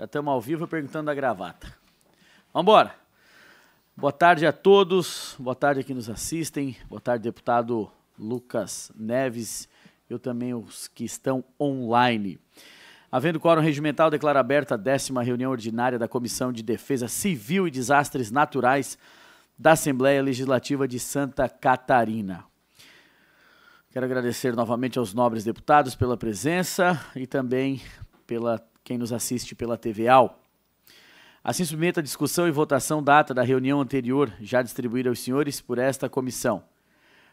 Já estamos ao vivo perguntando da gravata. Vamos embora. Boa tarde a todos, boa tarde a que nos assistem, boa tarde, deputado Lucas Neves, eu também os que estão online. Havendo quórum regimental, declaro aberta a décima reunião ordinária da Comissão de Defesa Civil e Desastres Naturais da Assembleia Legislativa de Santa Catarina. Quero agradecer novamente aos nobres deputados pela presença e também pela quem nos assiste pela TV AL. Assim submeto a discussão e votação data da reunião anterior, já distribuída aos senhores por esta comissão.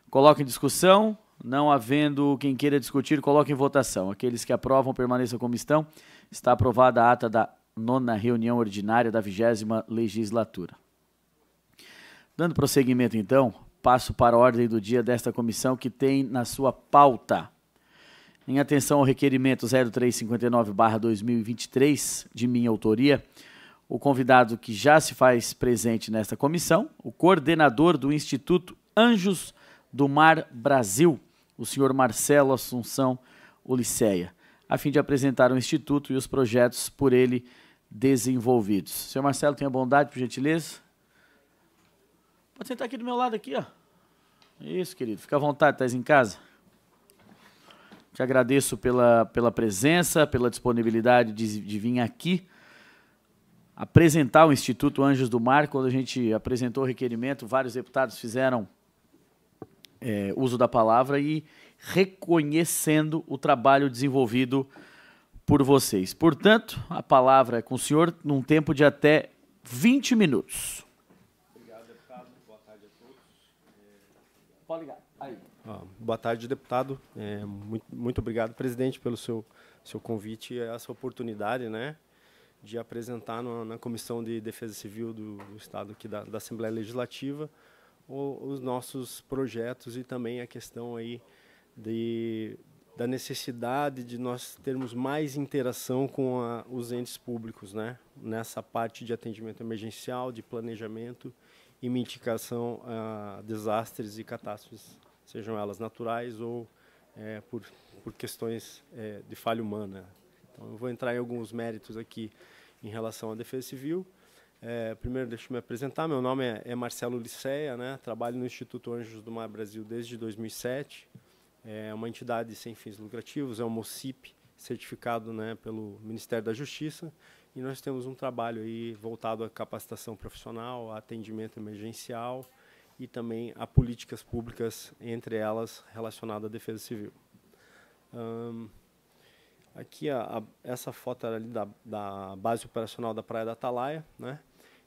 Coloco em discussão, não havendo quem queira discutir, coloque em votação. Aqueles que aprovam permaneçam como estão. Está aprovada a ata da nona reunião ordinária da vigésima legislatura. Dando prosseguimento, então, passo para a ordem do dia desta comissão que tem na sua pauta em atenção ao requerimento 0359-2023, de minha autoria, o convidado que já se faz presente nesta comissão, o coordenador do Instituto Anjos do Mar Brasil, o senhor Marcelo Assunção Ulisseia, a fim de apresentar o Instituto e os projetos por ele desenvolvidos. Senhor Marcelo, tenha bondade, por gentileza. Pode sentar aqui do meu lado, aqui, ó. Isso, querido. Fica à vontade, estás em casa. Te agradeço pela, pela presença, pela disponibilidade de, de vir aqui apresentar o Instituto Anjos do Mar. Quando a gente apresentou o requerimento, vários deputados fizeram é, uso da palavra e reconhecendo o trabalho desenvolvido por vocês. Portanto, a palavra é com o senhor num tempo de até 20 minutos. Obrigado, deputado. Boa tarde a todos. É, pode ligar. Ah, boa tarde, deputado. É, muito, muito, obrigado, presidente, pelo seu, seu convite e essa oportunidade né, de apresentar no, na Comissão de Defesa Civil do, do Estado aqui da, da Assembleia Legislativa o, os nossos projetos e também a questão aí de, da necessidade de nós termos mais interação com a, os entes públicos né, nessa parte de atendimento emergencial, de planejamento e mitigação a desastres e catástrofes sejam elas naturais ou é, por, por questões é, de falha humana. Então, eu vou entrar em alguns méritos aqui em relação à defesa civil. É, primeiro, deixa eu me apresentar. Meu nome é, é Marcelo Liceia, né? trabalho no Instituto Anjos do Mar Brasil desde 2007. É uma entidade sem fins lucrativos, é um MOCIP, certificado né, pelo Ministério da Justiça. E nós temos um trabalho aí voltado à capacitação profissional, a atendimento emergencial, e também a políticas públicas, entre elas relacionada à defesa civil. Um, aqui a, a, essa foto era ali da, da, base operacional da Praia da Atalaia, né,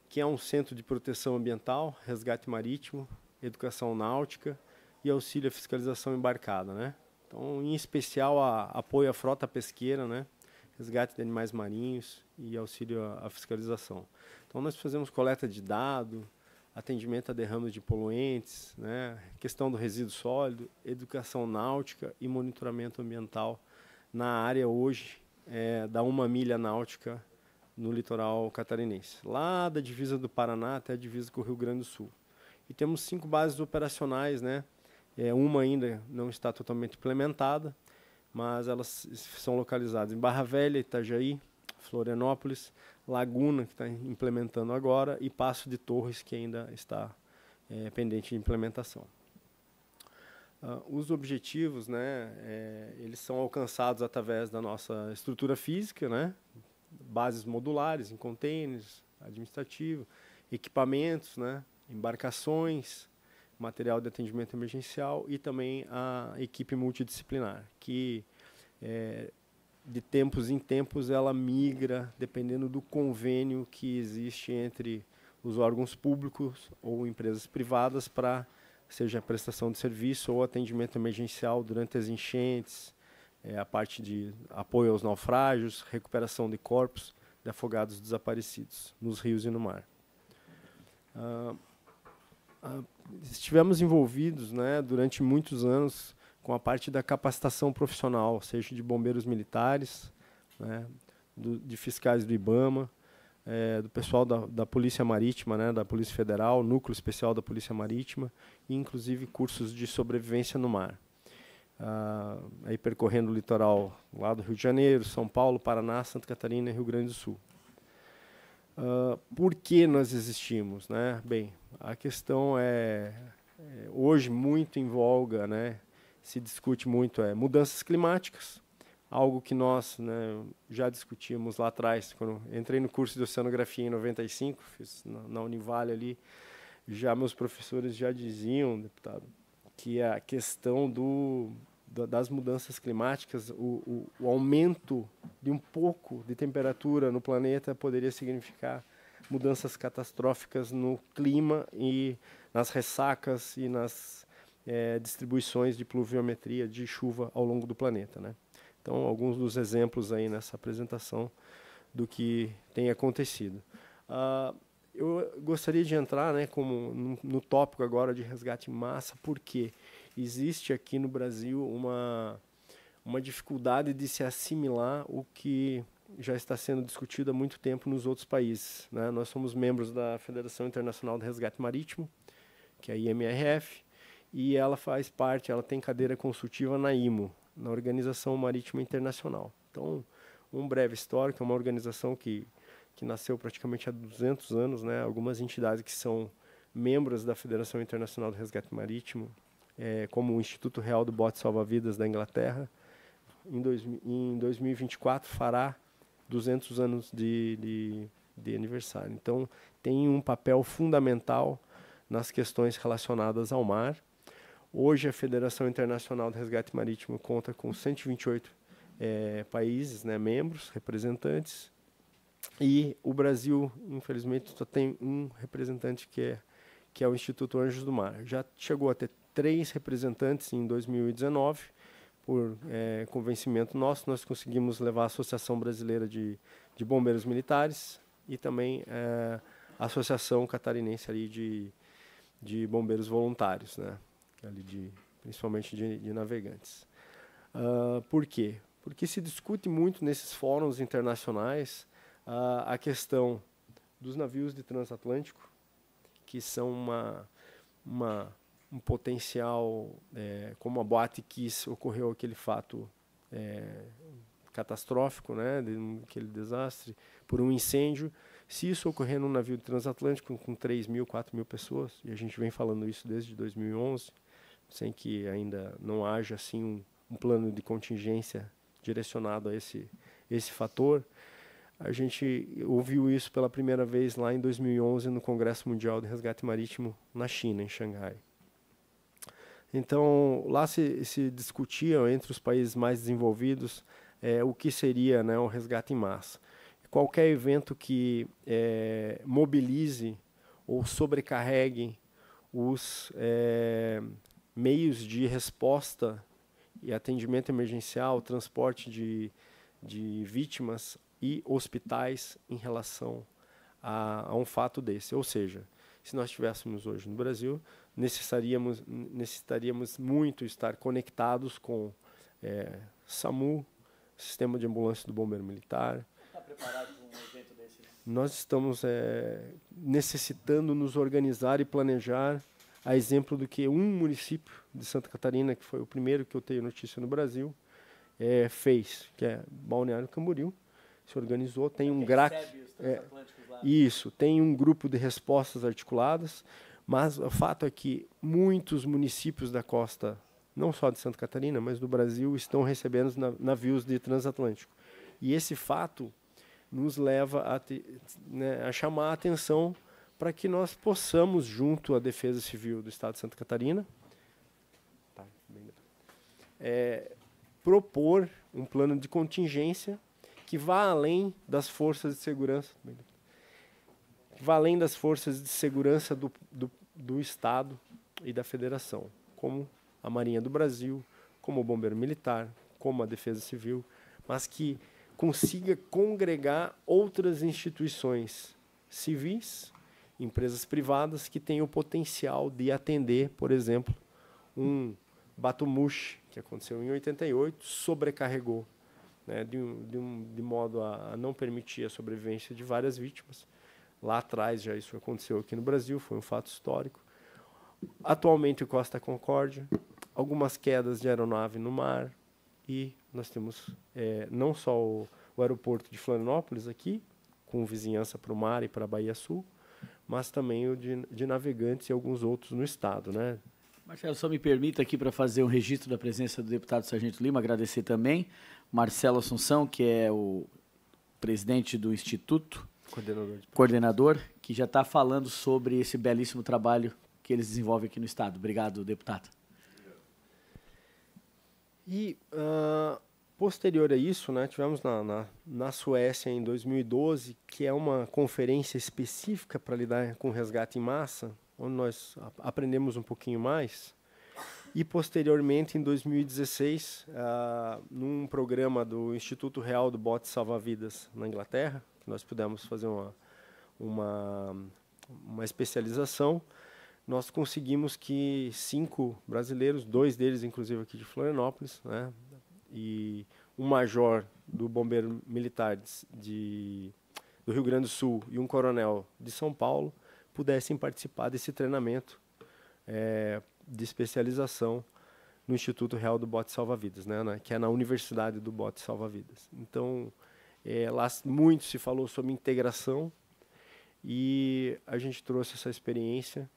que é um centro de proteção ambiental, resgate marítimo, educação náutica e auxílio à fiscalização embarcada. Né. Então, em especial, a, apoio à frota pesqueira, né, resgate de animais marinhos e auxílio à, à fiscalização. Então, nós fazemos coleta de dados, atendimento a derrames de poluentes, né, questão do resíduo sólido, educação náutica e monitoramento ambiental na área hoje é, da uma milha náutica no litoral catarinense, lá da divisa do Paraná até a divisa com o Rio Grande do Sul. E temos cinco bases operacionais, né? É, uma ainda não está totalmente implementada, mas elas são localizadas em Barra Velha, Itajaí, Florianópolis, Laguna, que está implementando agora, e Passo de Torres, que ainda está é, pendente de implementação. Uh, os objetivos, né, é, eles são alcançados através da nossa estrutura física, né, bases modulares em contêineres, administrativo, equipamentos, né, embarcações, material de atendimento emergencial e também a equipe multidisciplinar, que é, de tempos em tempos ela migra, dependendo do convênio que existe entre os órgãos públicos ou empresas privadas para seja prestação de serviço ou atendimento emergencial durante as enchentes, é, a parte de apoio aos naufrágios, recuperação de corpos de afogados desaparecidos nos rios e no mar. Ah, ah, estivemos envolvidos né, durante muitos anos com a parte da capacitação profissional, seja de bombeiros militares, né, do, de fiscais do IBAMA, é, do pessoal da, da Polícia Marítima, né, da Polícia Federal, núcleo especial da Polícia Marítima, e inclusive cursos de sobrevivência no mar. Ah, aí percorrendo o litoral lá do Rio de Janeiro, São Paulo, Paraná, Santa Catarina e Rio Grande do Sul. Uh, por que nós existimos, né? Bem, a questão é, é hoje muito em voga, né? se discute muito é mudanças climáticas, algo que nós né, já discutíamos lá atrás, quando entrei no curso de oceanografia em 95, fiz na, na Univale ali, já meus professores já diziam, deputado, que a questão do, das mudanças climáticas, o, o, o, aumento de um pouco de temperatura no planeta poderia significar mudanças catastróficas no clima e nas ressacas e nas é, distribuições de pluviometria de chuva ao longo do planeta. Né? Então, alguns dos exemplos aí nessa apresentação do que tem acontecido. Uh, eu gostaria de entrar né, como no, no tópico agora de resgate em massa, porque existe aqui no Brasil uma, uma dificuldade de se assimilar o que já está sendo discutido há muito tempo nos outros países. Né? Nós somos membros da Federação Internacional de Resgate Marítimo, que é a IMRF, e ela faz parte, ela tem cadeira consultiva na IMO, na Organização Marítima Internacional. Então, um breve histórico, é uma organização que, que nasceu praticamente há 200 anos, né? algumas entidades que são membros da Federação Internacional do Resgate Marítimo, é, como o Instituto Real do Bote Salva-Vidas da Inglaterra, em, dois, em 2024 fará 200 anos de, de, de aniversário. Então, tem um papel fundamental nas questões relacionadas ao mar, Hoje, a Federação Internacional de Resgate Marítimo conta com 128 é, países, né, membros, representantes, e o Brasil, infelizmente, só tem um representante que é, que é o Instituto Anjos do Mar. Já chegou a ter três representantes em 2019, por é, convencimento nosso, nós conseguimos levar a Associação Brasileira de, de Bombeiros Militares e também é, a Associação Catarinense ali de, de Bombeiros Voluntários, né? ali de, principalmente de, de navegantes. Uh, por quê? Porque se discute muito nesses fóruns internacionais uh, a questão dos navios de transatlântico, que são uma, uma um potencial, é, como a boate Kiss ocorreu aquele fato é, catastrófico, né, de, aquele desastre, por um incêndio. Se isso ocorrer num navio transatlântico com 3 mil, 4 mil pessoas, e a gente vem falando isso desde 2011, sem que ainda não haja assim um, um plano de contingência direcionado a esse esse fator. A gente ouviu isso pela primeira vez lá em 2011 no Congresso Mundial de Resgate Marítimo na China, em Xangai. Então, lá se, se discutia entre os países mais desenvolvidos é, o que seria né, o resgate em massa. Qualquer evento que é, mobilize ou sobrecarregue os é, meios de resposta e atendimento emergencial, transporte de, de vítimas e hospitais em relação a, a um fato desse. Ou seja, se nós estivéssemos hoje no Brasil, necessitaríamos, necessitaríamos muito estar conectados com é, SAMU, Sistema de Ambulância do Bombeiro Militar. Está preparado para um evento Nós estamos é, necessitando nos organizar e planejar a exemplo do que um município de Santa Catarina, que foi o primeiro que eu tenho notícia no Brasil, é, fez, que é Balneário Camboriú, se organizou, tem um GRAC. É, isso, tem um grupo de respostas articuladas, mas o fato é que muitos municípios da costa, não só de Santa Catarina, mas do Brasil, estão recebendo navios de transatlântico. E esse fato nos leva a, te, né, a chamar a atenção para que nós possamos, junto à Defesa Civil do Estado de Santa Catarina, tá, é, propor um plano de contingência que vá além das forças de segurança, que vá além das forças de segurança do, do, do Estado e da Federação, como a Marinha do Brasil, como o Bombeiro Militar, como a Defesa Civil, mas que consiga congregar outras instituições civis empresas privadas que têm o potencial de atender, por exemplo, um Batumushi, que aconteceu em 88, sobrecarregou né, de, um, de, um, de modo a, a não permitir a sobrevivência de várias vítimas. Lá atrás já isso aconteceu aqui no Brasil, foi um fato histórico. Atualmente o Costa Concórdia, algumas quedas de aeronave no mar e nós temos é, não só o, o aeroporto de Florianópolis aqui, com vizinhança para o mar e para a Bahia Sul, mas também o de, de navegantes e alguns outros no Estado. Né? Marcelo, só me permita aqui para fazer um registro da presença do deputado Sargento Lima, agradecer também Marcelo Assunção, que é o presidente do Instituto, coordenador, coordenador que já está falando sobre esse belíssimo trabalho que eles desenvolvem aqui no Estado. Obrigado, deputado. E uh, Posterior a isso, né, tivemos na, na, na, Suécia em 2012, que é uma conferência específica para lidar com resgate em massa, onde nós aprendemos um pouquinho mais. E posteriormente, em 2016, uh, ah, num programa do Instituto Real do Bote Salva-Vidas na Inglaterra, nós pudemos fazer uma, uma, uma especialização, nós conseguimos que cinco brasileiros, dois deles inclusive aqui de Florianópolis, né, e um major do Bombeiro Militar de, de, do Rio Grande do Sul e um coronel de São Paulo pudessem participar desse treinamento é, de especialização no Instituto Real do Bote Salva-Vidas, né, né, que é na Universidade do Bote Salva-Vidas. Então, é, lá muito se falou sobre integração e a gente trouxe essa experiência,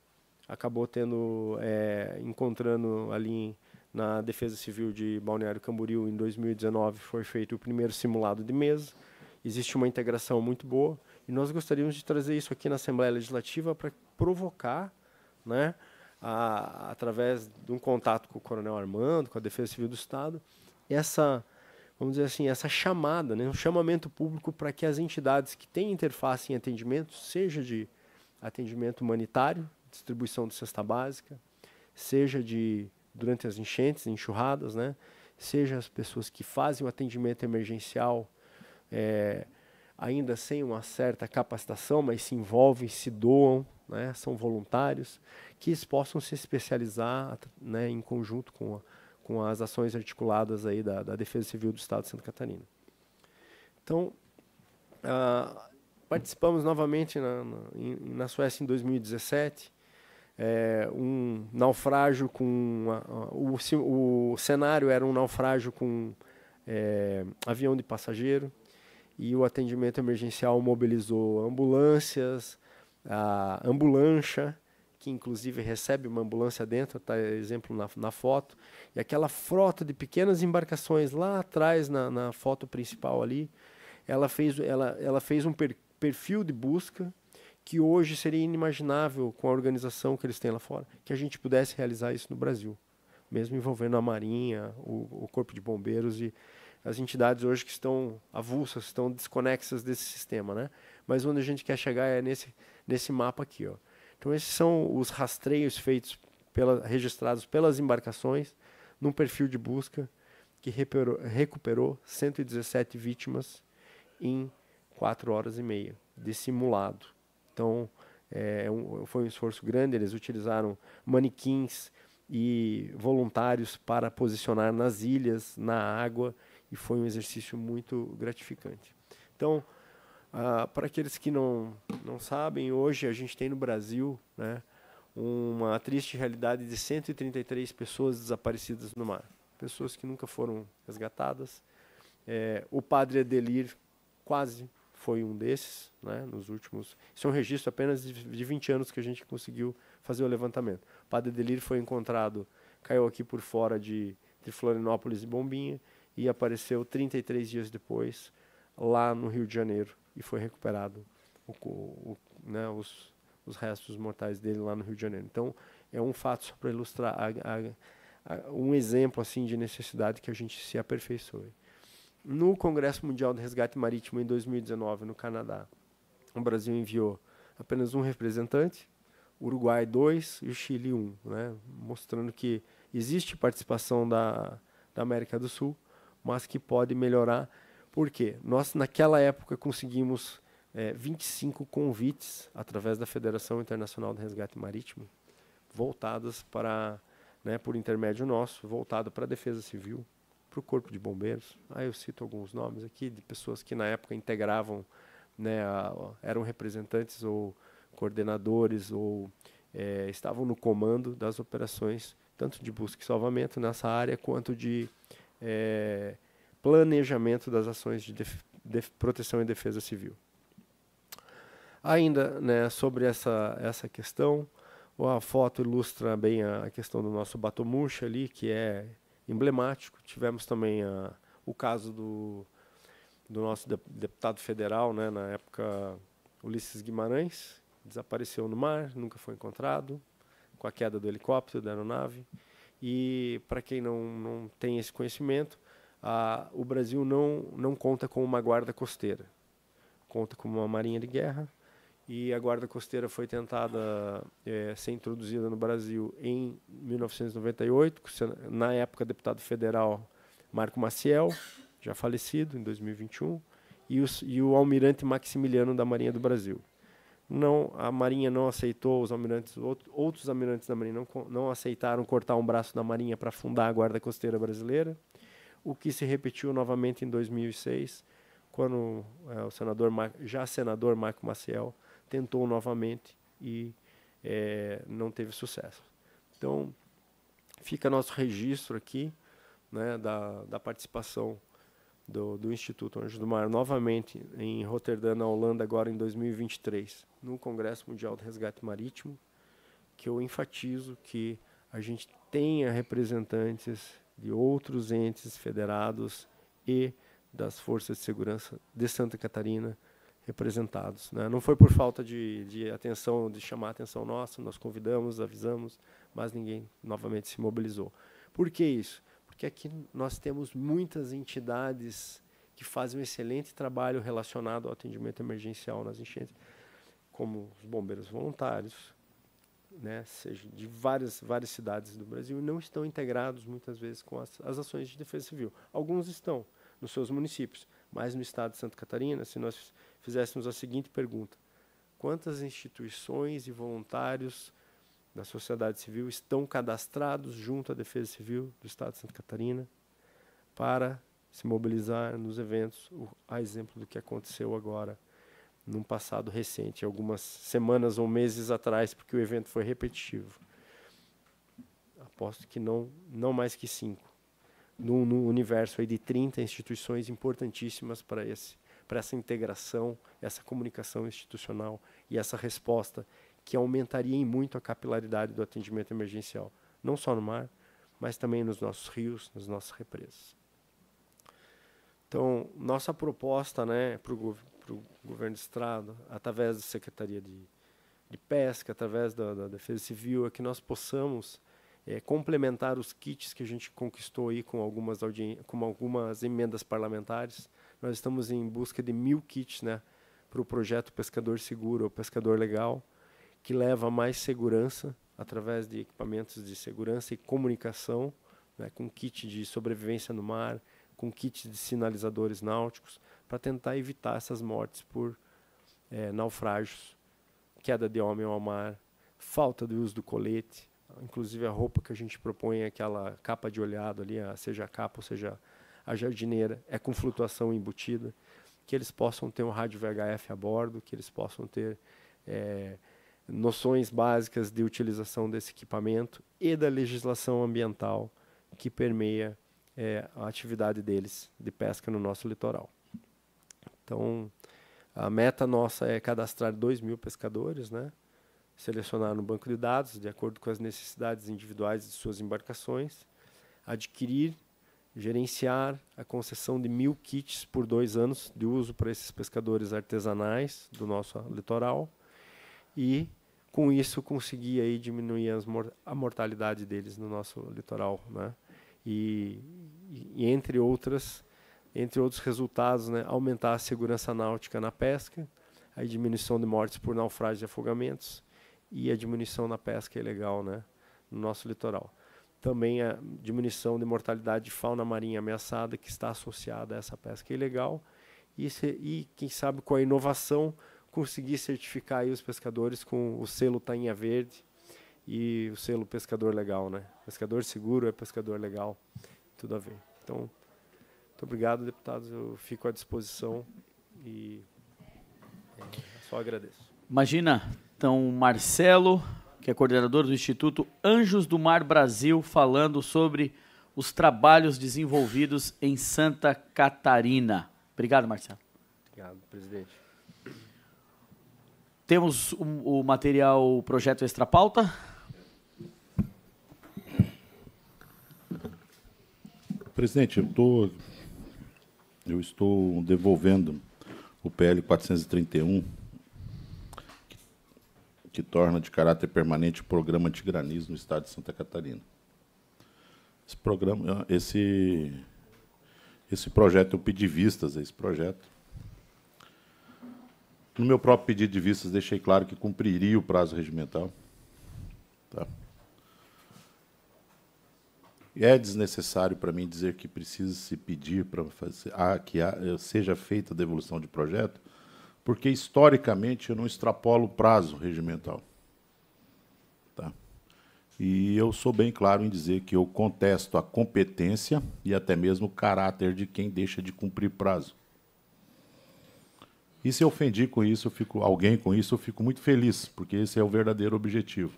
acabou tendo, é, encontrando ali na Defesa Civil de Balneário Camboriú, em 2019, foi feito o primeiro simulado de mesa. Existe uma integração muito boa e nós gostaríamos de trazer isso aqui na Assembleia Legislativa para provocar, né, a, através de um contato com o Coronel Armando, com a Defesa Civil do Estado, essa vamos dizer assim, essa chamada, né, um chamamento público para que as entidades que têm interface em atendimento, seja de atendimento humanitário, distribuição de cesta básica, seja de durante as enchentes, enxurradas, né? Seja as pessoas que fazem o atendimento emergencial, é, ainda sem uma certa capacitação, mas se envolvem, se doam, né? São voluntários que eles possam se especializar, né? Em conjunto com, a, com as ações articuladas aí da, da Defesa Civil do Estado de Santa Catarina. Então, ah, participamos novamente na, na, na Suécia em 2017 é, um naufrágio com. o, o cenário era um naufrágio com é, avião de passageiro e o atendimento emergencial mobilizou ambulâncias, a ambulância, que inclusive recebe uma ambulância dentro, está exemplo na, na foto, e aquela frota de pequenas embarcações lá atrás, na, na foto principal ali, ela fez, ela, ela fez um per, perfil de busca que hoje seria inimaginável com a organização que eles têm lá fora, que a gente pudesse realizar isso no Brasil, mesmo envolvendo a Marinha, o, o Corpo de Bombeiros e as entidades hoje que estão avulsas, estão desconexas desse sistema, né? Mas onde a gente quer chegar é nesse nesse mapa aqui, ó. Então esses são os rastreios feitos pela, registrados pelas embarcações num perfil de busca que recuperou, recuperou 117 vítimas em 4 horas e meia, dissimulado. Então, é, um, foi um esforço grande. Eles utilizaram manequins e voluntários para posicionar nas ilhas, na água, e foi um exercício muito gratificante. Então, ah, para aqueles que não, não sabem, hoje a gente tem no Brasil né, uma triste realidade de 133 pessoas desaparecidas no mar. Pessoas que nunca foram resgatadas. É, o padre Adelir, quase foi um desses, né, nos últimos. Isso é um registro apenas de, 20 anos que a gente conseguiu fazer o levantamento. O Padre Delírio foi encontrado, caiu aqui por fora de, de Florianópolis e Bombinha e apareceu 33 dias depois lá no Rio de Janeiro e foi recuperado o, o, né, os, os restos mortais dele lá no Rio de Janeiro. Então é um fato só para ilustrar a, a, a, um exemplo assim de necessidade que a gente se aperfeiçoe no Congresso Mundial de Resgate Marítimo em 2019, no Canadá, o Brasil enviou apenas um representante, Uruguai dois e o Chile um, né? mostrando que existe participação da, da América do Sul, mas que pode melhorar. Por quê? Nós, naquela época, conseguimos é, eh, 25 convites através da Federação Internacional de Resgate Marítimo, voltadas para, né, por intermédio nosso, voltado para a defesa civil, para o Corpo de Bombeiros. Aí eu cito alguns nomes aqui de pessoas que na época integravam, né, a, eram representantes ou coordenadores ou é, estavam no comando das operações, tanto de busca e salvamento nessa área, quanto de é, planejamento das ações de, de proteção e defesa civil. Ainda né, sobre essa, essa questão, a foto ilustra bem a questão do nosso batomurcha ali, que é emblemático. Tivemos também a, ah, o caso do, do nosso de, deputado federal, né, na época, Ulisses Guimarães, desapareceu no mar, nunca foi encontrado, com a queda do helicóptero, da aeronave. E, para quem não, não tem esse conhecimento, a, o Brasil não, não conta com uma guarda costeira, conta com uma marinha de guerra e a Guarda Costeira foi tentada é, ser introduzida no Brasil em 1998, na época deputado federal Marco Maciel, já falecido em 2021, e, e o almirante Maximiliano da Marinha do Brasil. Não, a Marinha não aceitou, os almirantes, outros almirantes da Marinha não, não aceitaram cortar um braço da Marinha para fundar a Guarda Costeira Brasileira, o que se repetiu novamente em 2006, quando é, o senador já senador Marco Maciel tentou novamente e é, não teve sucesso. Então, fica nosso registro aqui né, da, da participação do, do Instituto Anjo do Mar novamente em Roterdã, na Holanda, agora em 2023, no Congresso Mundial de Resgate Marítimo, que eu enfatizo que a gente tenha representantes de outros entes federados e das forças de segurança de Santa Catarina representados. Né? Não foi por falta de, de atenção, de chamar a atenção nossa, nós convidamos, avisamos, mas ninguém novamente se mobilizou. Por que isso? Porque aqui nós temos muitas entidades que fazem um excelente trabalho relacionado ao atendimento emergencial nas enchentes, como os bombeiros voluntários, né, seja de várias várias cidades do Brasil, não estão integrados muitas vezes com as, as ações de defesa civil. Alguns estão nos seus municípios, mas no estado de Santa Catarina, se nós fizéssemos a seguinte pergunta: quantas instituições e voluntários da sociedade civil estão cadastrados junto à Defesa Civil do Estado de Santa Catarina para se mobilizar nos eventos, a exemplo do que aconteceu agora num passado recente, algumas semanas ou meses atrás, porque o evento foi repetitivo. Aposto que não, não mais que cinco, num, universo aí de 30 instituições importantíssimas para esse para essa integração, essa comunicação institucional e essa resposta que aumentaria em muito a capilaridade do atendimento emergencial, não só no mar, mas também nos nossos rios, nas nossas represas. Então, nossa proposta né, para o gov governo de Estrada, através da Secretaria de, de Pesca, através da, da, Defesa Civil, é que nós possamos é, complementar os kits que a gente conquistou aí com algumas, com algumas emendas parlamentares, nós estamos em busca de mil kits né, para o projeto Pescador Seguro ou Pescador Legal, que leva mais segurança através de equipamentos de segurança e comunicação, né, com kit de sobrevivência no mar, com kit de sinalizadores náuticos, para tentar evitar essas mortes por é, naufrágios, queda de homem ao mar, falta do uso do colete, inclusive a roupa que a gente propõe, é aquela capa de olhado ali, seja a capa ou seja a jardineira, é com flutuação embutida, que eles possam ter um rádio VHF a bordo, que eles possam ter é, noções básicas de utilização desse equipamento e da legislação ambiental que permeia é, a atividade deles de pesca no nosso litoral. Então, a meta nossa é cadastrar 2 mil pescadores, né? selecionar no banco de dados, de acordo com as necessidades individuais de suas embarcações, adquirir gerenciar a concessão de mil kits por dois anos de uso para esses pescadores artesanais do nosso litoral e com isso conseguir aí diminuir mor a mortalidade deles no nosso litoral, né? E, e, entre outras, entre outros resultados, né? Aumentar a segurança náutica na pesca, a diminuição de mortes por naufrágios e afogamentos e a diminuição na pesca ilegal, né? No nosso litoral também a diminuição de mortalidade de fauna marinha ameaçada que está associada a essa pesca ilegal e, se, e quem sabe com a inovação conseguir certificar os pescadores com o selo tainha verde e o selo pescador legal, né? Pescador seguro é pescador legal, tudo a ver. Então, muito obrigado, deputados, eu fico à disposição e é, só agradeço. Imagina, então Marcelo, que é coordenador do Instituto Anjos do Mar Brasil, falando sobre os trabalhos desenvolvidos em Santa Catarina. Obrigado, Marcelo. Obrigado, presidente. Temos o, o material, o projeto Extra Pauta. Presidente, eu, tô, eu estou devolvendo o PL 431 que torna de caráter permanente o programa de granizo no estado de Santa Catarina. Esse programa, esse, esse projeto, eu pedi vistas a esse projeto. No meu próprio pedido de vistas, deixei claro que cumpriria o prazo regimental. Tá? É desnecessário para mim dizer que precisa se pedir para fazer, ah, que seja feita a devolução de projeto, porque historicamente eu não extrapolo o prazo regimental. Tá? E eu sou bem claro em dizer que eu contesto a competência e até mesmo o caráter de quem deixa de cumprir prazo. E se eu ofendi com isso, eu fico alguém com isso, eu fico muito feliz, porque esse é o verdadeiro objetivo.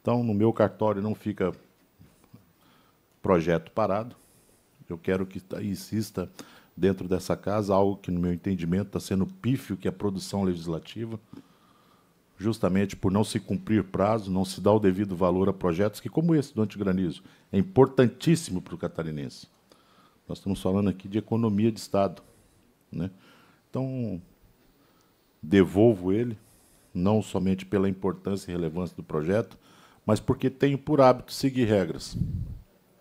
Então, no meu cartório não fica projeto parado. Eu quero que exista dentro dessa casa, algo que, no meu entendimento, está sendo pífio, que é a produção legislativa, justamente por não se cumprir prazo, não se dá o devido valor a projetos que, como esse do antigranizo, é importantíssimo para o catarinense. Nós estamos falando aqui de economia de Estado. Né? Então, devolvo ele, não somente pela importância e relevância do projeto, mas porque tenho por hábito seguir regras.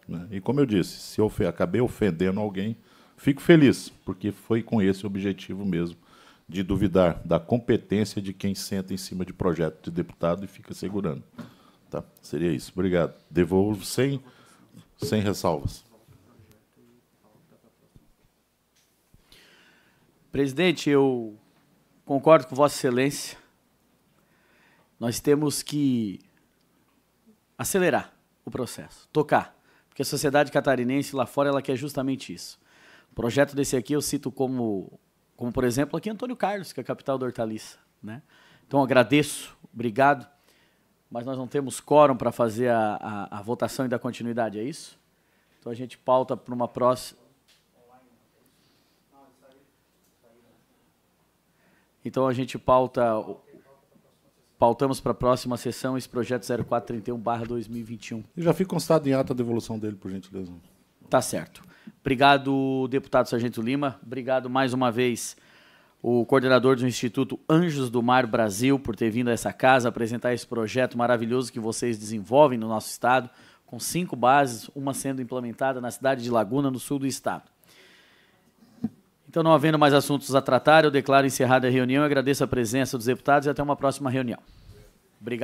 Né? E, como eu disse, se eu acabei ofendendo alguém, Fico feliz, porque foi com esse objetivo mesmo, de duvidar da competência de quem senta em cima de projeto de deputado e fica segurando. Tá? Seria isso. Obrigado. Devolvo sem, sem ressalvas. Presidente, eu concordo com Vossa Excelência. Nós temos que acelerar o processo, tocar, porque a sociedade catarinense lá fora ela quer justamente isso. Projeto desse aqui eu cito como, como por exemplo, aqui Antônio Carlos, que é a capital da hortaliça. Né? Então agradeço, obrigado, mas nós não temos quórum para fazer a, a, a, votação e dar continuidade, é isso? Então a gente pauta para uma próxima. Então a gente pauta. Pautamos para a próxima sessão esse projeto 0431-2021. E já fica constado em ata a devolução dele, por gentileza. Tá certo. Obrigado, deputado Sargento Lima. Obrigado mais uma vez o coordenador do Instituto Anjos do Mar Brasil por ter vindo a essa casa apresentar esse projeto maravilhoso que vocês desenvolvem no nosso estado, com cinco bases, uma sendo implementada na cidade de Laguna, no sul do estado. Então, não havendo mais assuntos a tratar, eu declaro encerrada a reunião agradeço a presença dos deputados e até uma próxima reunião. Obrigado.